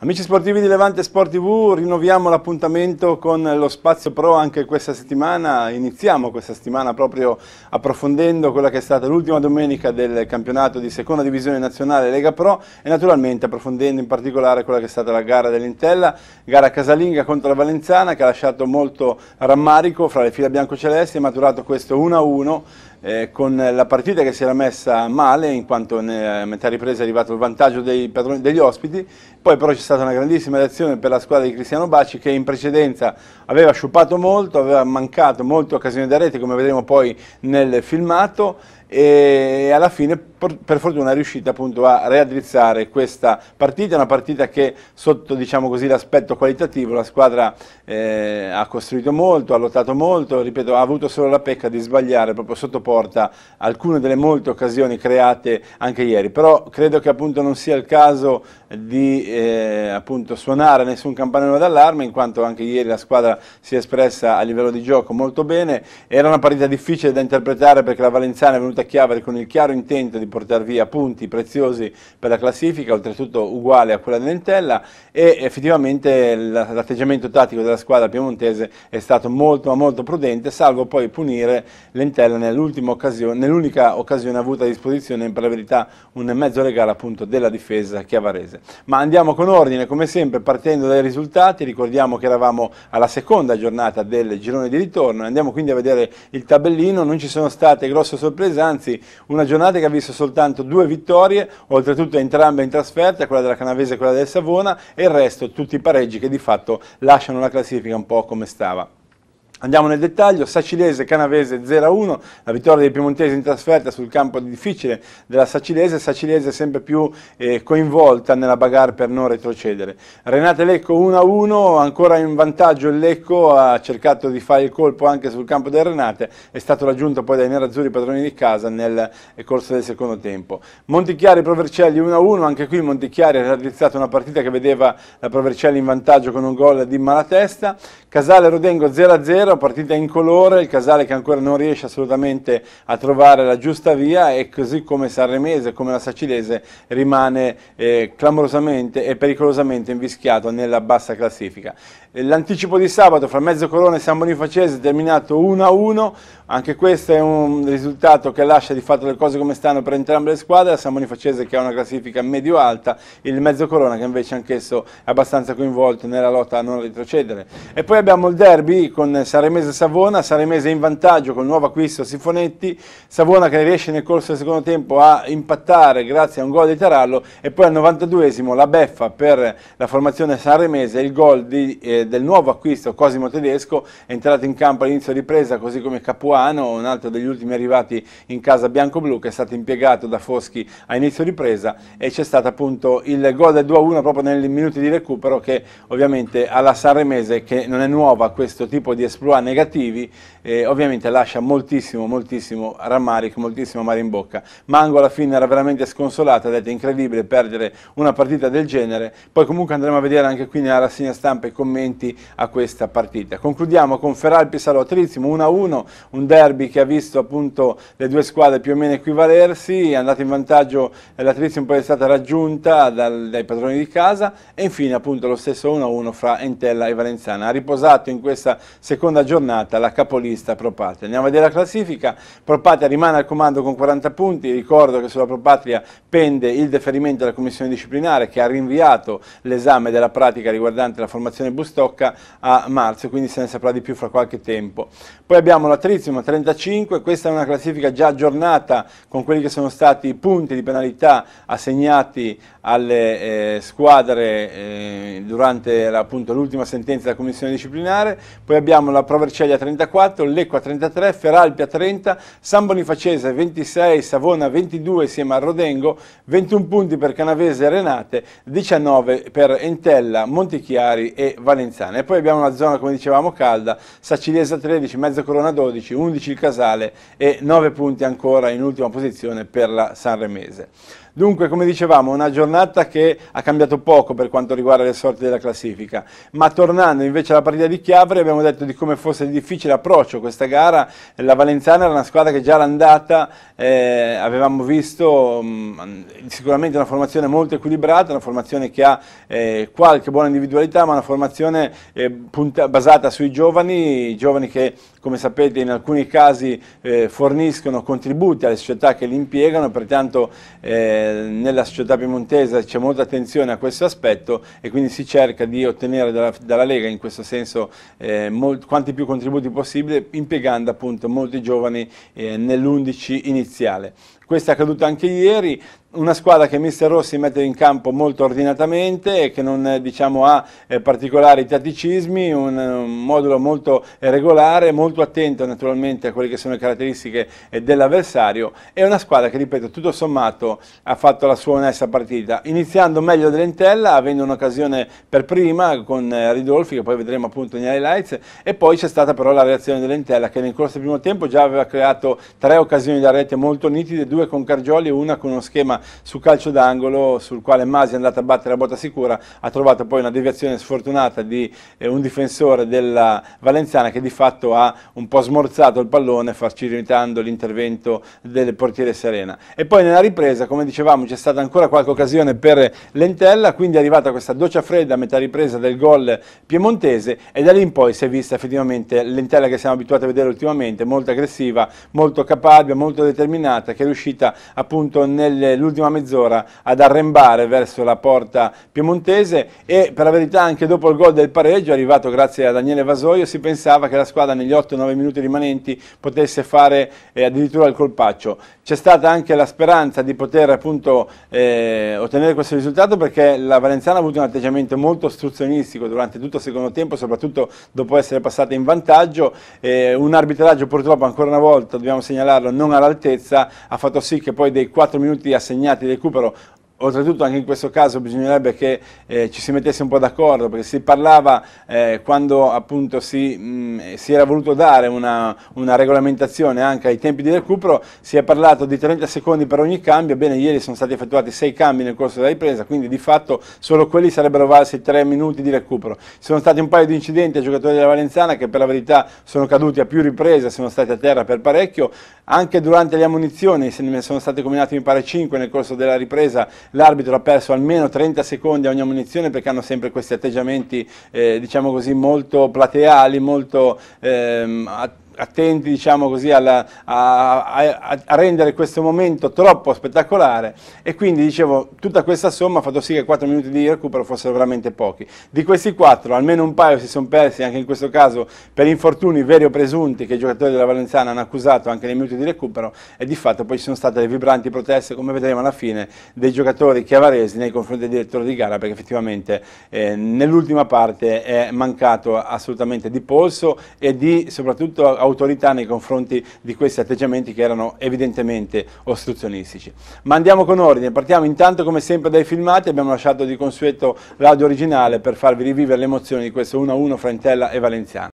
Amici sportivi di Levante Sport TV, rinnoviamo l'appuntamento con lo Spazio Pro anche questa settimana, iniziamo questa settimana proprio approfondendo quella che è stata l'ultima domenica del campionato di seconda divisione nazionale Lega Pro e naturalmente approfondendo in particolare quella che è stata la gara dell'Intella, gara casalinga contro la Valenzana che ha lasciato molto rammarico fra le file bianco-celesti, e maturato questo 1-1 eh, con la partita che si era messa male in quanto a metà ripresa è arrivato il vantaggio dei padroni, degli ospiti, poi però c'è stata una grandissima reazione per la squadra di Cristiano Baci che in precedenza aveva sciupato molto, aveva mancato molte occasioni da rete come vedremo poi nel filmato e alla fine per fortuna è riuscita appunto a readdrizzare questa partita, una partita che sotto diciamo l'aspetto qualitativo la squadra eh, ha costruito molto, ha lottato molto, ripeto ha avuto solo la pecca di sbagliare proprio sotto porta alcune delle molte occasioni create anche ieri, però credo che appunto non sia il caso di eh, appunto, suonare nessun campanello d'allarme in quanto anche ieri la squadra si è espressa a livello di gioco molto bene era una partita difficile da interpretare perché la Valenzana è venuta a Chiavari con il chiaro intento di portare via punti preziosi per la classifica oltretutto uguale a quella dell'Entella e effettivamente l'atteggiamento tattico della squadra piemontese è stato molto ma molto prudente salvo poi punire l'Entella nell'unica occasione, nell occasione avuta a disposizione per la verità un mezzo regalo appunto della difesa chiavarese podcast. Ma andiamo con ordine, come sempre, partendo dai risultati. Ricordiamo che eravamo alla seconda giornata del girone di ritorno. Andiamo quindi a vedere il tabellino. Non ci sono state grosse sorprese, anzi, una giornata che ha visto soltanto due vittorie, oltretutto entrambe in trasferta, quella della Canavese e quella del Savona, e il resto tutti i pareggi che di fatto lasciano la classifica un po' come stava. Andiamo nel dettaglio, Sacilese Canavese 0-1, la vittoria dei piemontesi in trasferta sul campo difficile della Sacilese, Sacilese sempre più eh, coinvolta nella bagarre per non retrocedere. Renate Lecco 1-1, ancora in vantaggio il Lecco, ha cercato di fare il colpo anche sul campo del Renate, è stato raggiunto poi dai nerazzurri padroni di casa nel corso del secondo tempo. Montichiari Provercelli 1-1, anche qui Montichiari ha realizzato una partita che vedeva la Provercelli in vantaggio con un gol di malatesta, Casale Rodengo 0-0, sera, partita in colore, il Casale che ancora non riesce assolutamente a trovare la giusta via e così come Sanremese, come la Sacilese rimane eh, clamorosamente e pericolosamente invischiato nella bassa classifica. Eh, l'anticipo di sabato fra Mezzo Corona e San Bonifacese è terminato 1-1, anche questo è un risultato che lascia di fatto le cose come stanno per entrambe le squadre, la San Bonifacese che ha una classifica medio-alta, il Mezzo Corona che invece anch'esso è abbastanza coinvolto nella lotta a non retrocedere. E poi abbiamo il derby con San Saremese Savona, Saremese in vantaggio con il nuovo acquisto Sifonetti, Savona che riesce nel corso del secondo tempo a impattare grazie a un gol di Tarallo e poi al 92esimo la beffa per la formazione sanremese, il gol di, eh, del nuovo acquisto Cosimo Tedesco, entrato in campo all'inizio ripresa così come Capuano, un altro degli ultimi arrivati in casa bianco-blu che è stato impiegato da Foschi a inizio ripresa e c'è stato appunto il gol del 2-1 proprio nei minuti di recupero che ovviamente alla Sanremese che non è nuova a questo tipo di esplosione a negativi eh, ovviamente lascia moltissimo, moltissimo rammarico, moltissimo mare in bocca. Mango alla fine era veramente sconsolata, ha detto incredibile perdere una partita del genere, poi comunque andremo a vedere anche qui nella rassegna stampa i commenti a questa partita. Concludiamo con Feralpi Trizimo 1-1, un derby che ha visto appunto le due squadre più o meno equivalersi, è andata in vantaggio eh, la Trizimo poi è stata raggiunta dal, dai padroni di casa e infine appunto lo stesso 1-1 fra Entella e Valenzana. Ha riposato in questa seconda seconda giornata la capolista Propatria. Andiamo a vedere la classifica, Propatria rimane al comando con 40 punti, ricordo che sulla Propatria pende il deferimento della Commissione disciplinare che ha rinviato l'esame della pratica riguardante la formazione Bustocca a marzo, quindi se ne saprà di più fra qualche tempo. Poi abbiamo la Trizima 35, questa è una classifica già aggiornata con quelli che sono stati i punti di penalità assegnati alle eh, squadre eh, durante l'ultima sentenza della Commissione disciplinare, poi abbiamo la Provercelli a 34, Lecco a 33, Feralpia a 30, San Bonifacese 26, Savona 22 insieme a Rodengo, 21 punti per Canavese e Renate, 19 per Entella, Montichiari e Valenzana. E poi abbiamo una zona, come dicevamo, calda, Sacilesa 13, Mezzo Corona 12, 11 il Casale e 9 punti ancora in ultima posizione per la Sanremese. Dunque, come dicevamo, una giornata che ha cambiato poco per quanto riguarda le sorti della classifica, ma tornando invece alla partita di Chiavri abbiamo detto di come come fosse di difficile approccio questa gara, la Valenzana era una squadra che già l'andata eh, avevamo visto mh, mm, sicuramente una formazione molto equilibrata, una formazione che ha eh, qualche buona individualità, ma una formazione eh, punta, basata sui giovani, giovani che come sapete in alcuni casi eh, forniscono contributi alle società che li impiegano, pertanto eh, nella società piemontese c'è molta attenzione a questo aspetto e quindi si cerca di ottenere dalla, dalla Lega in questo senso eh, molto, quanti più contributi possibile, impiegando appunto molti giovani eh, nell'11 iniziale. Questo è accaduto anche ieri, una squadra che Mister Rossi mette in campo molto ordinatamente e che non eh, diciamo, ha eh, particolari tatticismi, un, eh, un modulo molto regolare, molto attento naturalmente a quelle che sono le caratteristiche dell'avversario è una squadra che ripeto tutto sommato ha fatto la sua onesta partita iniziando meglio dell'Entella avendo un'occasione per prima con Ridolfi che poi vedremo appunto negli highlights e poi c'è stata però la reazione dell'Entella che nel corso del primo tempo già aveva creato tre occasioni da rete molto nitide due con Cargioli e una con uno schema su calcio d'angolo sul quale Masi è andato a battere la botta sicura, ha trovato poi una deviazione sfortunata di eh, un difensore della Valenziana che di fatto ha un po' smorzato il pallone facilitando l'intervento del portiere Serena. E poi nella ripresa, come dicevamo, c'è stata ancora qualche occasione per Lentella, quindi è arrivata questa doccia fredda a metà ripresa del gol piemontese e da lì in poi si è vista effettivamente Lentella che siamo abituati a vedere ultimamente, molto aggressiva, molto capabile, molto determinata, che è riuscita appunto nell'ultimo l'ultima mezz'ora ad arrembare verso la porta piemontese e per la verità anche dopo il gol del pareggio arrivato grazie a Daniele Vasoio si pensava che la squadra negli 8-9 minuti rimanenti potesse fare eh, addirittura il colpaccio. C'è stata anche la speranza di poter appunto eh, ottenere questo risultato perché la Valenzana ha avuto un atteggiamento molto ostruzionistico durante tutto il secondo tempo, soprattutto dopo essere passata in vantaggio, eh, un arbitraggio purtroppo ancora una volta dobbiamo segnalarlo non all'altezza, ha fatto sì che poi dei 4 minuti assegnati segnati recupero Oltretutto anche in questo caso bisognerebbe che eh, ci si mettesse un po' d'accordo perché si parlava eh, quando appunto si, mh, mm, si, era voluto dare una, una, regolamentazione anche ai tempi di recupero, si è parlato di 30 secondi per ogni cambio, bene ieri sono stati effettuati 6 cambi nel corso della ripresa, quindi di fatto solo quelli sarebbero valsi 3 minuti di recupero. Ci sono stati un paio di incidenti ai giocatori della Valenzana che per la verità sono caduti a più riprese, sono stati a terra per parecchio, anche durante le ammunizioni se ne sono state combinate mi pare 5 nel corso della ripresa l'arbitro ha perso almeno 30 secondi a ogni ammunizione perché hanno sempre questi atteggiamenti eh, diciamo così molto plateali, molto ehm, attenti diciamo così, alla, a, a, a, rendere questo momento troppo spettacolare e quindi dicevo tutta questa somma ha fatto sì che 4 minuti di recupero fossero veramente pochi. Di questi 4 almeno un paio si sono persi anche in questo caso per infortuni veri o presunti che i giocatori della Valenziana hanno accusato anche nei minuti di recupero e di fatto poi ci sono state le vibranti proteste come vedremo alla fine dei giocatori chiavaresi nei confronti del direttore di gara perché effettivamente eh, nell'ultima parte è mancato assolutamente di polso e di soprattutto autorità nei confronti di questi atteggiamenti che erano evidentemente ostruzionistici. Ma andiamo con ordine, partiamo intanto come sempre dai filmati, abbiamo lasciato di consueto l'audio originale per farvi rivivere le emozioni di questo 1-1 fra Intella e Valenziano.